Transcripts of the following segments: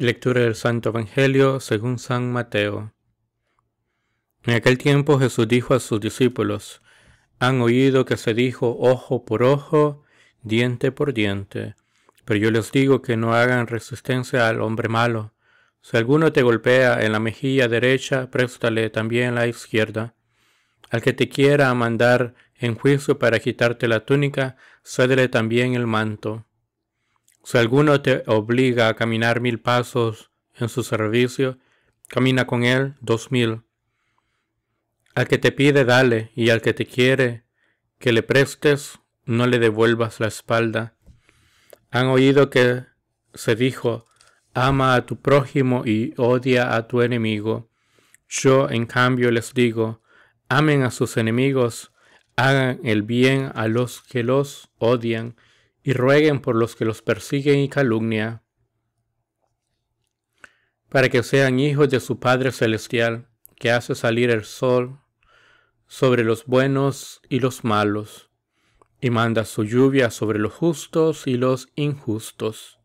Lectura del Santo Evangelio según San Mateo. En aquel tiempo Jesús dijo a sus discípulos, han oído que se dijo ojo por ojo, diente por diente, pero yo les digo que no hagan resistencia al hombre malo. Si alguno te golpea en la mejilla derecha, préstale también la izquierda. Al que te quiera mandar en juicio para quitarte la túnica, cédele también el manto. Si alguno te obliga a caminar mil pasos en su servicio, camina con él dos mil. Al que te pide, dale, y al que te quiere que le prestes, no le devuelvas la espalda. Han oído que se dijo, ama a tu prójimo y odia a tu enemigo. Yo, en cambio, les digo, amen a sus enemigos, hagan el bien a los que los odian y rueguen por los que los persiguen y calumnia, para que sean hijos de su Padre Celestial, que hace salir el sol sobre los buenos y los malos, y manda su lluvia sobre los justos y los injustos.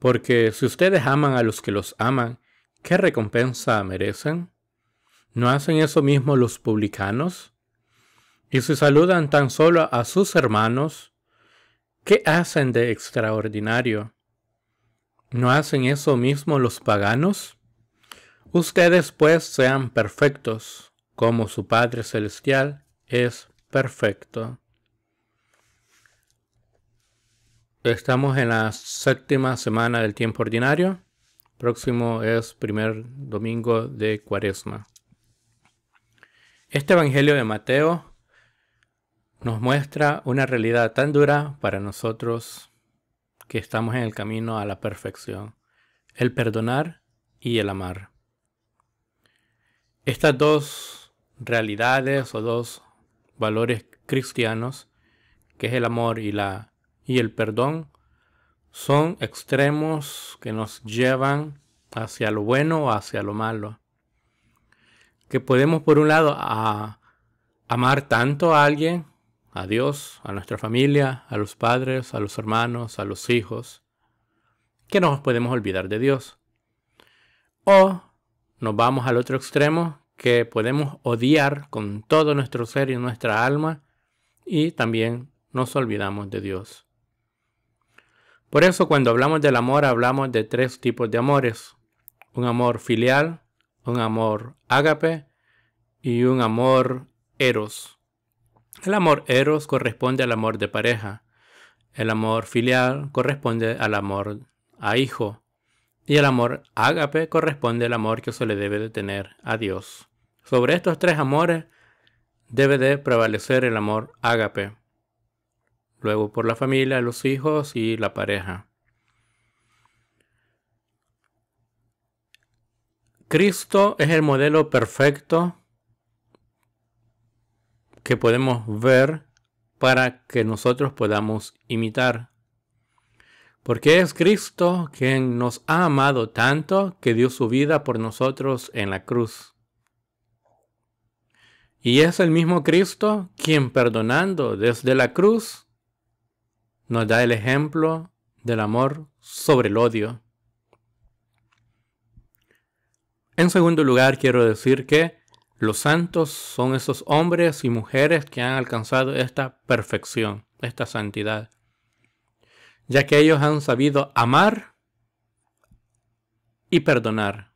Porque si ustedes aman a los que los aman, ¿qué recompensa merecen? ¿No hacen eso mismo los publicanos? Y si saludan tan solo a sus hermanos, ¿Qué hacen de extraordinario? ¿No hacen eso mismo los paganos? Ustedes pues sean perfectos, como su Padre Celestial es perfecto. Estamos en la séptima semana del tiempo ordinario. Próximo es primer domingo de Cuaresma. Este Evangelio de Mateo nos muestra una realidad tan dura para nosotros que estamos en el camino a la perfección, el perdonar y el amar. Estas dos realidades o dos valores cristianos, que es el amor y, la, y el perdón, son extremos que nos llevan hacia lo bueno o hacia lo malo. Que podemos por un lado amar tanto a alguien a Dios, a nuestra familia, a los padres, a los hermanos, a los hijos, que nos podemos olvidar de Dios. O nos vamos al otro extremo, que podemos odiar con todo nuestro ser y nuestra alma, y también nos olvidamos de Dios. Por eso cuando hablamos del amor hablamos de tres tipos de amores. Un amor filial, un amor ágape y un amor eros. El amor eros corresponde al amor de pareja. El amor filial corresponde al amor a hijo. Y el amor ágape corresponde al amor que se le debe de tener a Dios. Sobre estos tres amores debe de prevalecer el amor ágape. Luego por la familia, los hijos y la pareja. Cristo es el modelo perfecto que podemos ver para que nosotros podamos imitar. Porque es Cristo quien nos ha amado tanto que dio su vida por nosotros en la cruz. Y es el mismo Cristo quien perdonando desde la cruz nos da el ejemplo del amor sobre el odio. En segundo lugar, quiero decir que los santos son esos hombres y mujeres que han alcanzado esta perfección, esta santidad, ya que ellos han sabido amar y perdonar.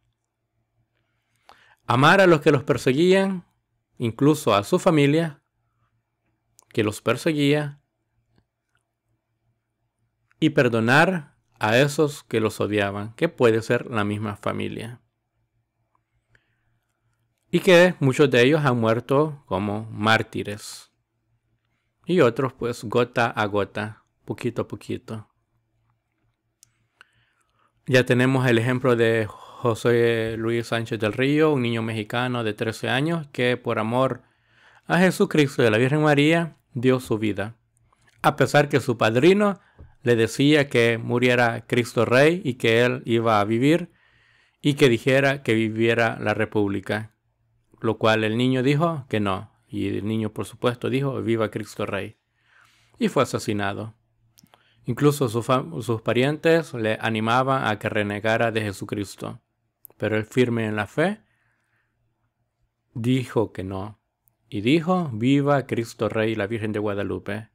Amar a los que los perseguían, incluso a su familia, que los perseguía, y perdonar a esos que los odiaban, que puede ser la misma familia y que muchos de ellos han muerto como mártires y otros pues gota a gota, poquito a poquito. Ya tenemos el ejemplo de José Luis Sánchez del Río, un niño mexicano de 13 años que por amor a Jesucristo y a la Virgen María dio su vida, a pesar que su padrino le decía que muriera Cristo Rey y que él iba a vivir y que dijera que viviera la República. Lo cual el niño dijo que no. Y el niño, por supuesto, dijo, viva Cristo Rey. Y fue asesinado. Incluso sus, parientes le animaban a que renegara de Jesucristo. Pero él firme en la fe, dijo que no. Y dijo, viva Cristo Rey, la Virgen de Guadalupe.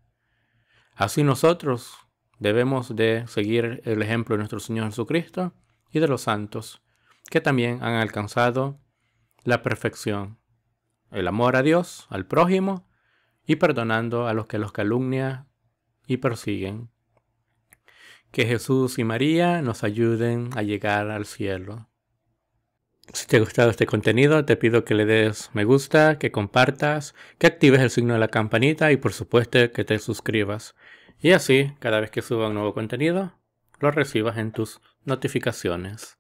Así nosotros debemos de seguir el ejemplo de nuestro Señor Jesucristo y de los santos, que también han alcanzado la perfección, el amor a Dios, al prójimo, y perdonando a los que los calumnian y persiguen. Que Jesús y María nos ayuden a llegar al cielo. Si te ha gustado este contenido, te pido que le des me gusta, que compartas, que actives el signo de la campanita y por supuesto que te suscribas. Y así, cada vez que suba un nuevo contenido, lo recibas en tus notificaciones.